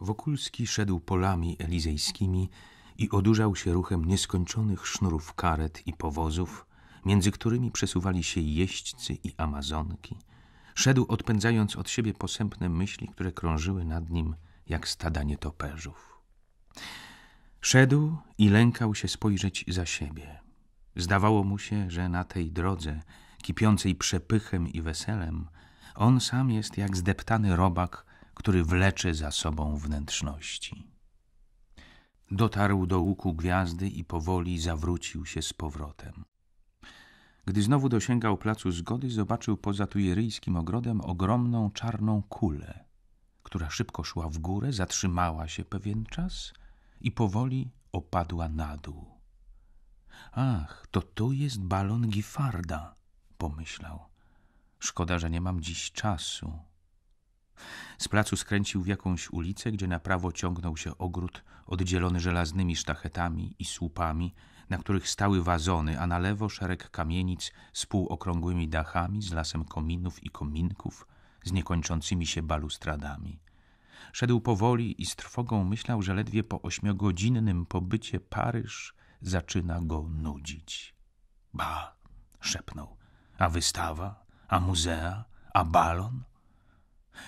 Wokulski szedł polami elizejskimi i odurzał się ruchem nieskończonych sznurów karet i powozów, między którymi przesuwali się jeźdźcy i amazonki. Szedł odpędzając od siebie posępne myśli, które krążyły nad nim jak stada nietoperzów. Szedł i lękał się spojrzeć za siebie. Zdawało mu się, że na tej drodze, kipiącej przepychem i weselem, on sam jest jak zdeptany robak który wlecze za sobą wnętrzności. Dotarł do łuku gwiazdy i powoli zawrócił się z powrotem. Gdy znowu dosięgał placu zgody, zobaczył poza tujeryjskim ogrodem ogromną czarną kulę, która szybko szła w górę, zatrzymała się pewien czas i powoli opadła na dół. Ach, to tu jest balon Gifarda, pomyślał. Szkoda, że nie mam dziś czasu, z placu skręcił w jakąś ulicę, gdzie na prawo ciągnął się ogród oddzielony żelaznymi sztachetami i słupami, na których stały wazony, a na lewo szereg kamienic z półokrągłymi dachami, z lasem kominów i kominków, z niekończącymi się balustradami. Szedł powoli i z trwogą myślał, że ledwie po ośmiogodzinnym pobycie Paryż zaczyna go nudzić. Ba, szepnął, a wystawa, a muzea, a balon –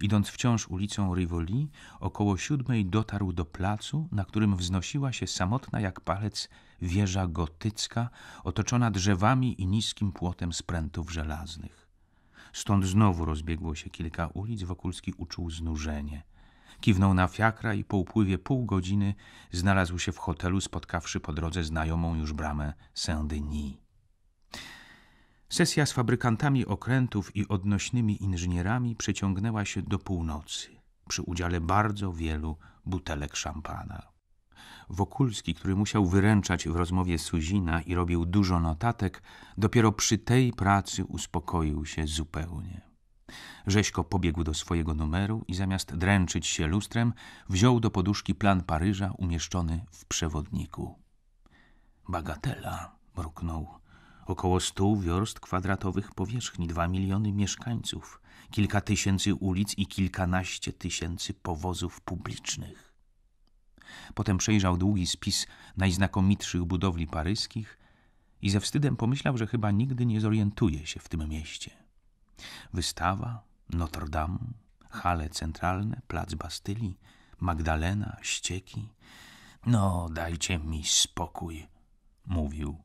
Idąc wciąż ulicą Rivoli, około siódmej dotarł do placu, na którym wznosiła się samotna jak palec wieża gotycka, otoczona drzewami i niskim płotem sprętów żelaznych. Stąd znowu rozbiegło się kilka ulic, Wokulski uczuł znużenie. Kiwnął na fiakra i po upływie pół godziny znalazł się w hotelu, spotkawszy po drodze znajomą już bramę Saint-Denis. Sesja z fabrykantami okrętów i odnośnymi inżynierami przeciągnęła się do północy przy udziale bardzo wielu butelek szampana. Wokulski, który musiał wyręczać w rozmowie Suzina i robił dużo notatek, dopiero przy tej pracy uspokoił się zupełnie. Rzeźko pobiegł do swojego numeru i zamiast dręczyć się lustrem, wziął do poduszki plan Paryża umieszczony w przewodniku. Bagatela, mruknął około 100 wiorst kwadratowych powierzchni, 2 miliony mieszkańców, kilka tysięcy ulic i kilkanaście tysięcy powozów publicznych. Potem przejrzał długi spis najznakomitszych budowli paryskich i ze wstydem pomyślał, że chyba nigdy nie zorientuje się w tym mieście. Wystawa, Notre Dame, hale centralne, plac Bastylii, Magdalena, ścieki. No, dajcie mi spokój, mówił.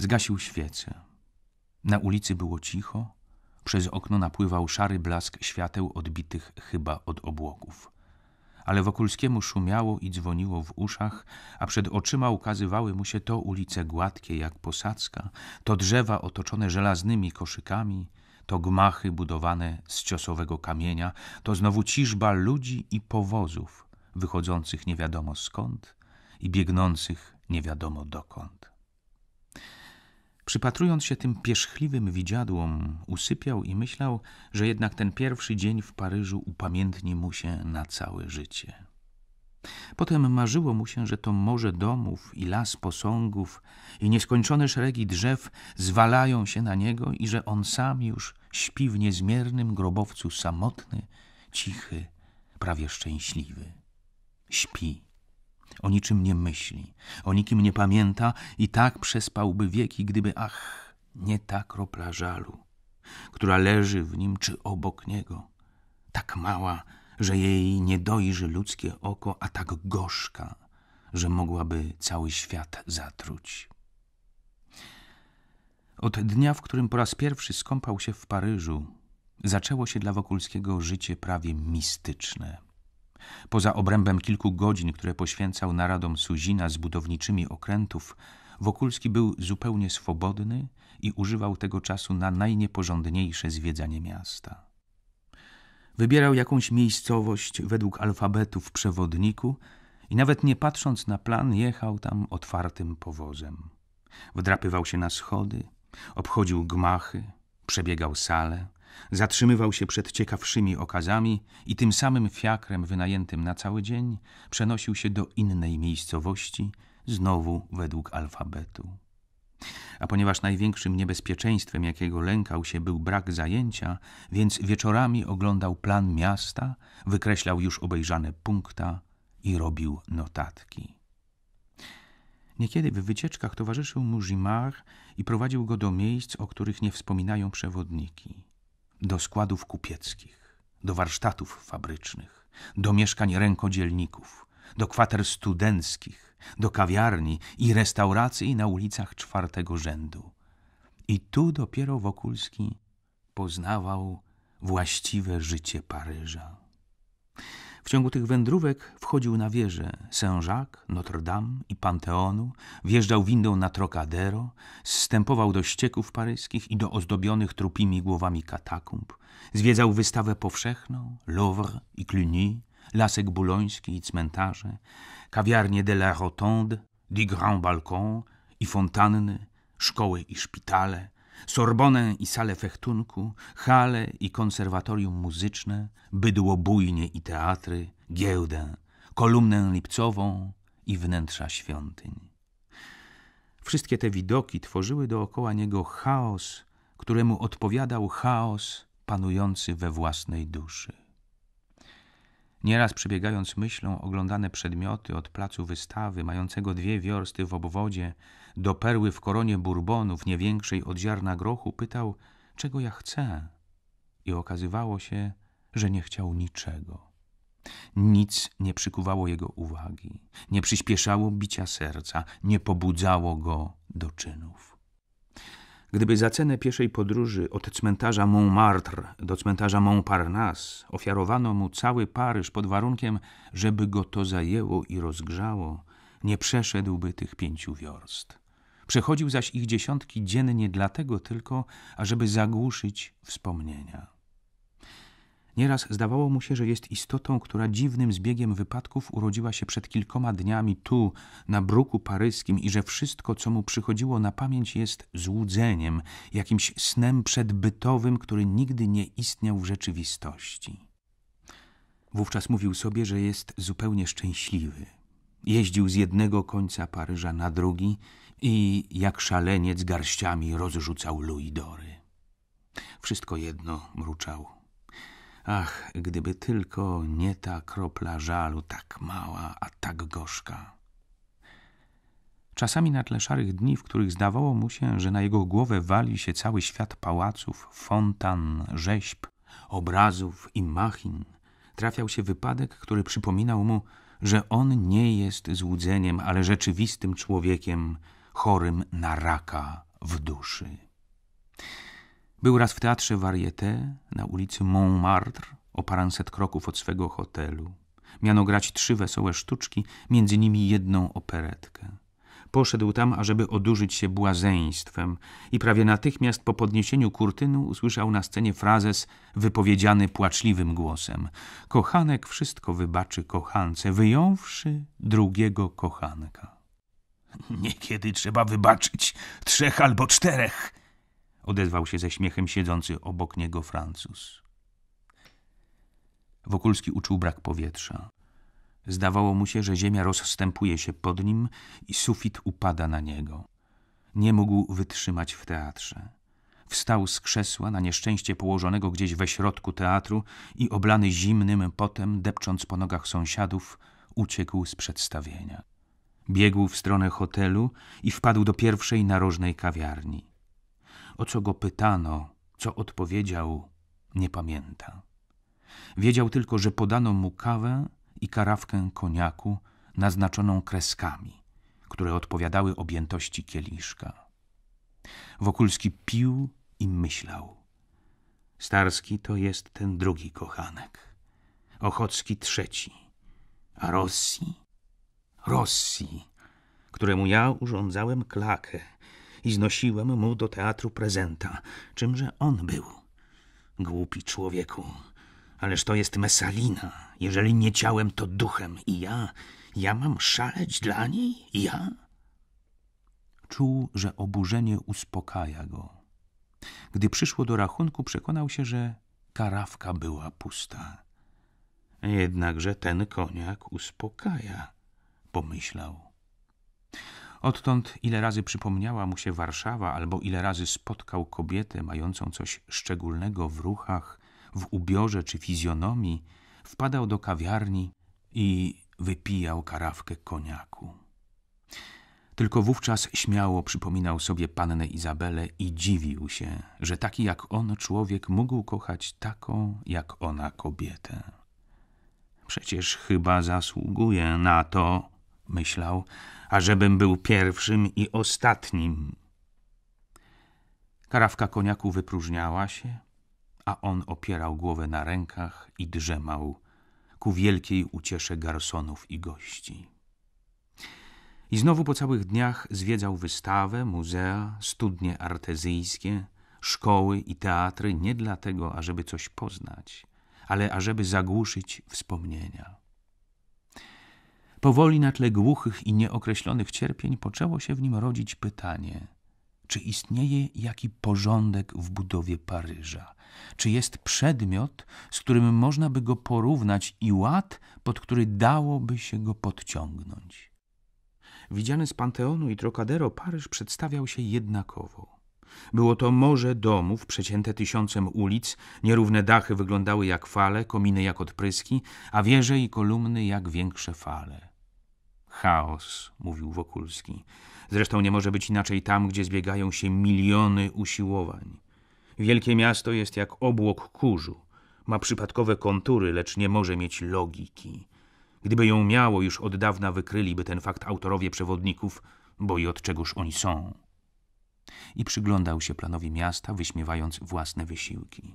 Zgasił świece. Na ulicy było cicho. Przez okno napływał szary blask świateł odbitych chyba od obłoków. Ale Wokulskiemu szumiało i dzwoniło w uszach, a przed oczyma ukazywały mu się to ulice gładkie jak posadzka, to drzewa otoczone żelaznymi koszykami, to gmachy budowane z ciosowego kamienia, to znowu ciżba ludzi i powozów, wychodzących nie wiadomo skąd i biegnących nie wiadomo dokąd. Przypatrując się tym pierzchliwym widziadłom, usypiał i myślał, że jednak ten pierwszy dzień w Paryżu upamiętni mu się na całe życie. Potem marzyło mu się, że to morze domów i las posągów i nieskończone szeregi drzew zwalają się na niego i że on sam już śpi w niezmiernym grobowcu samotny, cichy, prawie szczęśliwy. Śpi o niczym nie myśli, o nikim nie pamięta i tak przespałby wieki, gdyby, ach, nie ta kropla żalu, która leży w nim czy obok niego, tak mała, że jej nie dojrzy ludzkie oko, a tak gorzka, że mogłaby cały świat zatruć. Od dnia, w którym po raz pierwszy skąpał się w Paryżu, zaczęło się dla Wokulskiego życie prawie mistyczne – Poza obrębem kilku godzin, które poświęcał naradom Suzina z budowniczymi okrętów, Wokulski był zupełnie swobodny i używał tego czasu na najnieporządniejsze zwiedzanie miasta. Wybierał jakąś miejscowość według alfabetu w przewodniku i nawet nie patrząc na plan, jechał tam otwartym powozem. Wdrapywał się na schody, obchodził gmachy, przebiegał sale – Zatrzymywał się przed ciekawszymi okazami i tym samym fiakrem wynajętym na cały dzień przenosił się do innej miejscowości, znowu według alfabetu. A ponieważ największym niebezpieczeństwem, jakiego lękał się, był brak zajęcia, więc wieczorami oglądał plan miasta, wykreślał już obejrzane punkta i robił notatki. Niekiedy w wycieczkach towarzyszył mu Gimard i prowadził go do miejsc, o których nie wspominają przewodniki do składów kupieckich, do warsztatów fabrycznych, do mieszkań rękodzielników, do kwater studenckich, do kawiarni i restauracji na ulicach czwartego rzędu. I tu dopiero Wokulski poznawał właściwe życie Paryża. W ciągu tych wędrówek wchodził na wieże Saint-Jacques, Notre-Dame i Panteonu, wjeżdżał windą na Trocadero, zstępował do ścieków paryskich i do ozdobionych trupimi głowami katakumb, zwiedzał wystawę powszechną, Louvre i Cluny, Lasek Buloński i cmentarze, kawiarnie de la Rotonde, du Grand Balcon i fontanny, szkoły i szpitale – Sorbonę i salę fechtunku, hale i konserwatorium muzyczne, bydło bujnie i teatry, giełdę, kolumnę lipcową i wnętrza świątyń. Wszystkie te widoki tworzyły dookoła niego chaos, któremu odpowiadał chaos panujący we własnej duszy. Nieraz przebiegając myślą oglądane przedmioty od placu wystawy, mającego dwie wiorsty w obwodzie, do perły w koronie burbonów, nie większej od ziarna grochu, pytał, czego ja chcę. I okazywało się, że nie chciał niczego. Nic nie przykuwało jego uwagi, nie przyspieszało bicia serca, nie pobudzało go do czynów. Gdyby za cenę pieszej podróży od cmentarza Montmartre do cmentarza Montparnasse ofiarowano mu cały Paryż pod warunkiem, żeby go to zajęło i rozgrzało, nie przeszedłby tych pięciu wiorst. Przechodził zaś ich dziesiątki dziennie dlatego tylko, ażeby zagłuszyć wspomnienia. Nieraz zdawało mu się, że jest istotą, która dziwnym zbiegiem wypadków urodziła się przed kilkoma dniami tu, na bruku paryskim, i że wszystko, co mu przychodziło na pamięć, jest złudzeniem, jakimś snem przedbytowym, który nigdy nie istniał w rzeczywistości. Wówczas mówił sobie, że jest zupełnie szczęśliwy. Jeździł z jednego końca Paryża na drugi i jak szaleniec garściami rozrzucał luidory. Wszystko jedno mruczał Ach, gdyby tylko nie ta kropla żalu, tak mała, a tak gorzka. Czasami na tle szarych dni, w których zdawało mu się, że na jego głowę wali się cały świat pałaców, fontan, rzeźb, obrazów i machin, trafiał się wypadek, który przypominał mu, że on nie jest złudzeniem, ale rzeczywistym człowiekiem chorym na raka w duszy. Był raz w teatrze Varieté na ulicy Montmartre, o paręset kroków od swego hotelu. Miano grać trzy wesołe sztuczki, między nimi jedną operetkę. Poszedł tam, ażeby odurzyć się błazeństwem i prawie natychmiast po podniesieniu kurtynu usłyszał na scenie frazes wypowiedziany płaczliwym głosem. Kochanek wszystko wybaczy kochance, wyjąwszy drugiego kochanka. Niekiedy trzeba wybaczyć trzech albo czterech, odezwał się ze śmiechem siedzący obok niego Francuz. Wokulski uczuł brak powietrza. Zdawało mu się, że ziemia rozstępuje się pod nim i sufit upada na niego. Nie mógł wytrzymać w teatrze. Wstał z krzesła, na nieszczęście położonego gdzieś we środku teatru i oblany zimnym potem, depcząc po nogach sąsiadów, uciekł z przedstawienia. Biegł w stronę hotelu i wpadł do pierwszej narożnej kawiarni. O co go pytano, co odpowiedział, nie pamięta. Wiedział tylko, że podano mu kawę i karawkę koniaku naznaczoną kreskami, które odpowiadały objętości kieliszka. Wokulski pił i myślał. Starski to jest ten drugi kochanek, Ochocki trzeci, a Rossi Rossi, któremu ja urządzałem klakę i znosiłem mu do teatru prezenta, czymże on był. Głupi człowieku, ależ to jest Messalina. Jeżeli nie ciałem, to duchem. I ja, ja mam szaleć dla niej? Ja? Czuł, że oburzenie uspokaja go. Gdy przyszło do rachunku, przekonał się, że karawka była pusta. Jednakże ten koniak uspokaja, pomyślał. Odtąd ile razy przypomniała mu się Warszawa, albo ile razy spotkał kobietę mającą coś szczególnego w ruchach, w ubiorze czy fizjonomii, wpadał do kawiarni i wypijał karawkę koniaku. Tylko wówczas śmiało przypominał sobie pannę Izabelę i dziwił się, że taki jak on człowiek mógł kochać taką jak ona kobietę. Przecież chyba zasługuje na to, myślał, ażebym był pierwszym i ostatnim. Karawka koniaku wypróżniała się, a on opierał głowę na rękach i drzemał ku wielkiej uciesze garsonów i gości. I znowu po całych dniach zwiedzał wystawę, muzea, studnie artezyjskie, szkoły i teatry nie dlatego, ażeby coś poznać, ale ażeby zagłuszyć wspomnienia. Powoli na tle głuchych i nieokreślonych cierpień poczęło się w nim rodzić pytanie, czy istnieje jaki porządek w budowie Paryża, czy jest przedmiot, z którym można by go porównać i ład, pod który dałoby się go podciągnąć. Widziany z Panteonu i Trocadero Paryż przedstawiał się jednakowo. Było to morze domów przecięte tysiącem ulic, nierówne dachy wyglądały jak fale, kominy jak odpryski, a wieże i kolumny jak większe fale. Chaos, mówił Wokulski. Zresztą nie może być inaczej tam, gdzie zbiegają się miliony usiłowań. Wielkie miasto jest jak obłok kurzu. Ma przypadkowe kontury, lecz nie może mieć logiki. Gdyby ją miało, już od dawna wykryliby ten fakt autorowie przewodników, bo i od czegoż oni są. I przyglądał się planowi miasta, wyśmiewając własne wysiłki.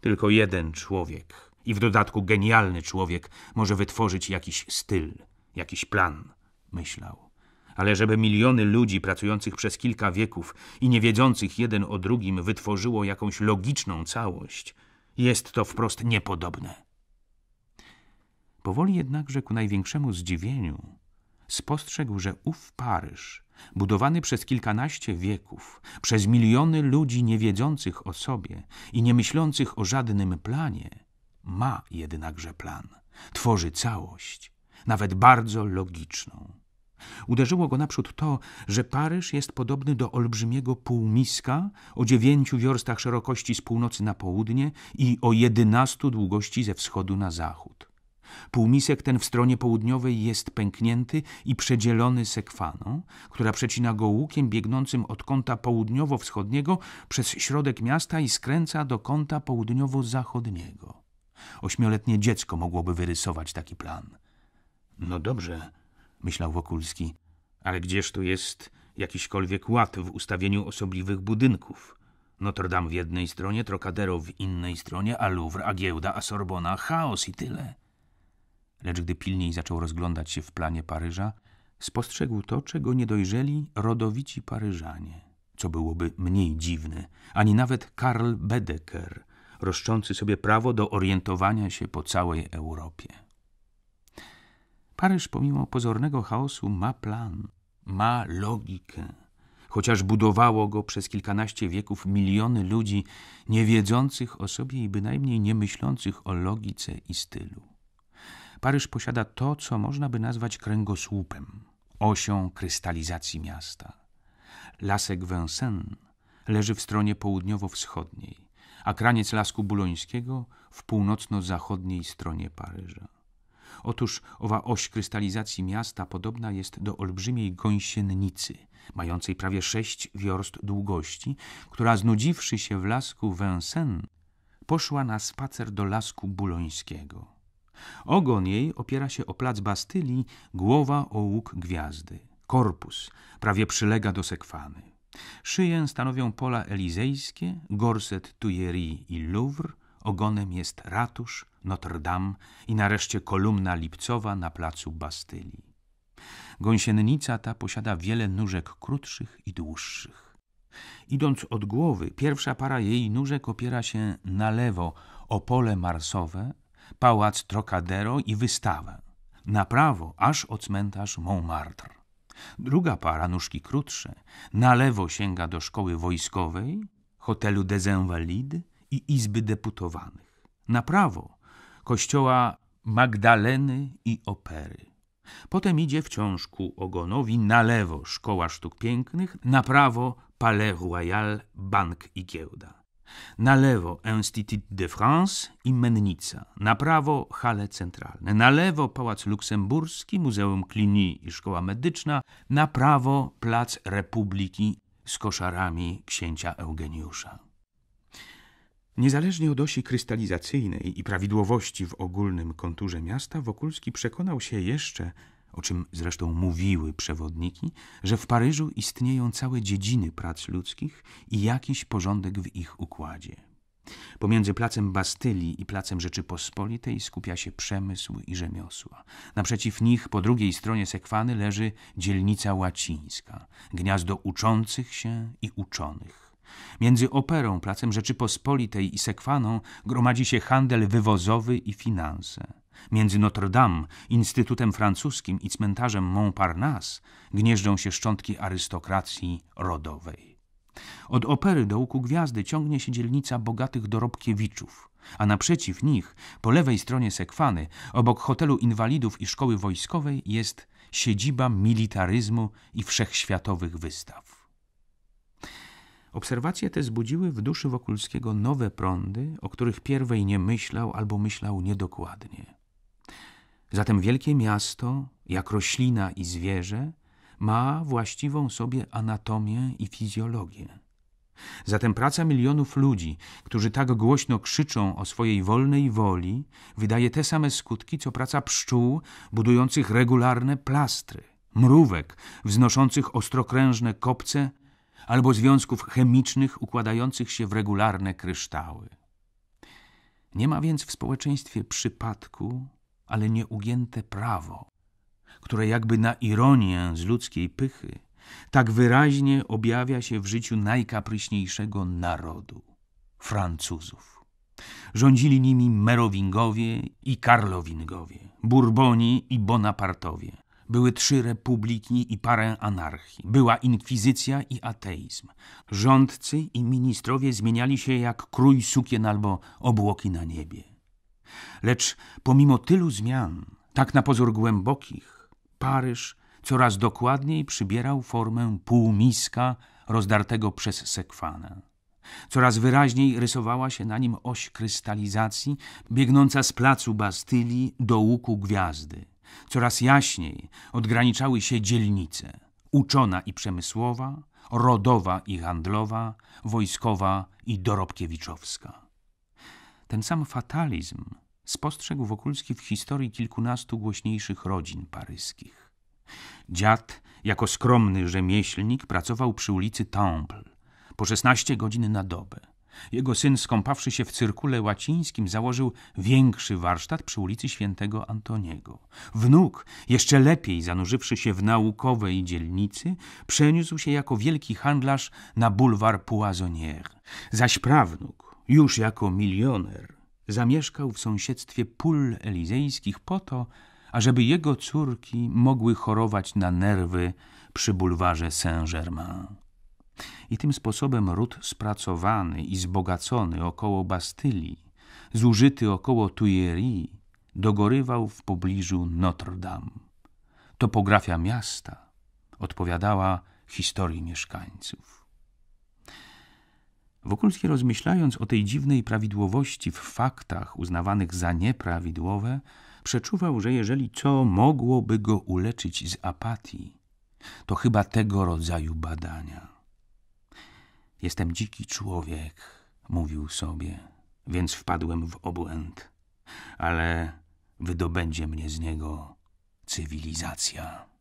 Tylko jeden człowiek, i w dodatku genialny człowiek, może wytworzyć jakiś styl – jakiś plan, myślał. Ale żeby miliony ludzi pracujących przez kilka wieków i nie wiedzących jeden o drugim wytworzyło jakąś logiczną całość, jest to wprost niepodobne. Powoli jednakże ku największemu zdziwieniu spostrzegł, że ów Paryż, budowany przez kilkanaście wieków, przez miliony ludzi niewiedzących o sobie i nie myślących o żadnym planie, ma jednakże plan, tworzy całość nawet bardzo logiczną. Uderzyło go naprzód to, że Paryż jest podobny do olbrzymiego półmiska o dziewięciu wiorstach szerokości z północy na południe i o jedenastu długości ze wschodu na zachód. Półmisek ten w stronie południowej jest pęknięty i przedzielony sekwaną, która przecina go łukiem biegnącym od kąta południowo-wschodniego przez środek miasta i skręca do kąta południowo-zachodniego. Ośmioletnie dziecko mogłoby wyrysować taki plan – no dobrze, myślał Wokulski, ale gdzież tu jest jakiśkolwiek ład w ustawieniu osobliwych budynków? Notre Dame w jednej stronie, Trocadero w innej stronie, a Louvre, a giełda, a Sorbona, chaos i tyle. Lecz gdy pilniej zaczął rozglądać się w planie Paryża, spostrzegł to, czego nie dojrzeli rodowici Paryżanie, co byłoby mniej dziwne, ani nawet Karl Bedecker, roszczący sobie prawo do orientowania się po całej Europie. Paryż pomimo pozornego chaosu ma plan, ma logikę. Chociaż budowało go przez kilkanaście wieków miliony ludzi niewiedzących o sobie i bynajmniej nie myślących o logice i stylu. Paryż posiada to, co można by nazwać kręgosłupem, osią krystalizacji miasta. Lasek Vincennes leży w stronie południowo-wschodniej, a kraniec Lasku Bulońskiego w północno-zachodniej stronie Paryża. Otóż owa oś krystalizacji miasta podobna jest do olbrzymiej gąsienicy, mającej prawie sześć wiorst długości, która znudziwszy się w lasku Vincennes, poszła na spacer do lasku bulońskiego. Ogon jej opiera się o plac Bastylii, głowa o łuk gwiazdy. Korpus prawie przylega do sekwany. Szyję stanowią pola elizejskie, gorset Tuileries i Louvre, ogonem jest ratusz, Notre Dame i nareszcie kolumna lipcowa na placu Bastylii. Gąsienica ta posiada wiele nóżek krótszych i dłuższych. Idąc od głowy, pierwsza para jej nóżek opiera się na lewo o pole marsowe, pałac Trocadero i wystawę, na prawo aż o cmentarz Montmartre. Druga para, nóżki krótsze, na lewo sięga do szkoły wojskowej, hotelu des Invalides i izby deputowanych. Na prawo kościoła Magdaleny i Opery. Potem idzie wciąż ku Ogonowi na lewo Szkoła Sztuk Pięknych, na prawo Palais Royal, Bank i Giełda. Na lewo Institut de France i Mennica, na prawo hale centralne, na lewo Pałac Luksemburski, Muzeum Klini i Szkoła Medyczna, na prawo Plac Republiki z koszarami księcia Eugeniusza. Niezależnie od osi krystalizacyjnej i prawidłowości w ogólnym konturze miasta, Wokulski przekonał się jeszcze, o czym zresztą mówiły przewodniki, że w Paryżu istnieją całe dziedziny prac ludzkich i jakiś porządek w ich układzie. Pomiędzy placem Bastylii i placem Rzeczypospolitej skupia się przemysł i rzemiosła. Naprzeciw nich, po drugiej stronie Sekwany, leży dzielnica łacińska, gniazdo uczących się i uczonych. Między operą, placem Rzeczypospolitej i Sekwaną gromadzi się handel wywozowy i finanse. Między Notre Dame, Instytutem Francuskim i cmentarzem Montparnasse gnieżdżą się szczątki arystokracji rodowej. Od opery do łuku gwiazdy ciągnie się dzielnica bogatych dorobkiewiczów, a naprzeciw nich, po lewej stronie Sekwany, obok hotelu inwalidów i szkoły wojskowej jest siedziba militaryzmu i wszechświatowych wystaw. Obserwacje te zbudziły w duszy Wokulskiego nowe prądy, o których pierwej nie myślał albo myślał niedokładnie. Zatem wielkie miasto, jak roślina i zwierzę, ma właściwą sobie anatomię i fizjologię. Zatem praca milionów ludzi, którzy tak głośno krzyczą o swojej wolnej woli, wydaje te same skutki, co praca pszczół budujących regularne plastry, mrówek wznoszących ostrokrężne kopce albo związków chemicznych układających się w regularne kryształy. Nie ma więc w społeczeństwie przypadku, ale nieugięte prawo, które jakby na ironię z ludzkiej pychy tak wyraźnie objawia się w życiu najkapryśniejszego narodu Francuzów. Rządzili nimi Merowingowie i Karlowingowie, Bourboni i Bonapartowie, były trzy republiki i parę anarchii. Była inkwizycja i ateizm. Rządcy i ministrowie zmieniali się jak krój sukien albo obłoki na niebie. Lecz pomimo tylu zmian, tak na pozór głębokich, Paryż coraz dokładniej przybierał formę półmiska rozdartego przez sekwanę. Coraz wyraźniej rysowała się na nim oś krystalizacji, biegnąca z placu Bastylii do łuku gwiazdy. Coraz jaśniej odgraniczały się dzielnice uczona i przemysłowa, rodowa i handlowa, wojskowa i dorobkiewiczowska. Ten sam fatalizm spostrzegł Wokulski w historii kilkunastu głośniejszych rodzin paryskich. Dziad, jako skromny rzemieślnik, pracował przy ulicy Temple po 16 godzin na dobę. Jego syn, skąpawszy się w cyrkule łacińskim, założył większy warsztat przy ulicy Świętego Antoniego. Wnuk, jeszcze lepiej zanurzywszy się w naukowej dzielnicy, przeniósł się jako wielki handlarz na bulwar Poissonnière. Zaś prawnuk, już jako milioner, zamieszkał w sąsiedztwie pól elizejskich po to, ażeby jego córki mogły chorować na nerwy przy bulwarze Saint-Germain. I tym sposobem ród spracowany i zbogacony około Bastylii, zużyty około Tuileries, dogorywał w pobliżu Notre Dame. Topografia miasta odpowiadała historii mieszkańców. Wokulski rozmyślając o tej dziwnej prawidłowości w faktach uznawanych za nieprawidłowe, przeczuwał, że jeżeli co mogłoby go uleczyć z apatii, to chyba tego rodzaju badania. Jestem dziki człowiek, mówił sobie, więc wpadłem w obłęd. Ale wydobędzie mnie z niego cywilizacja.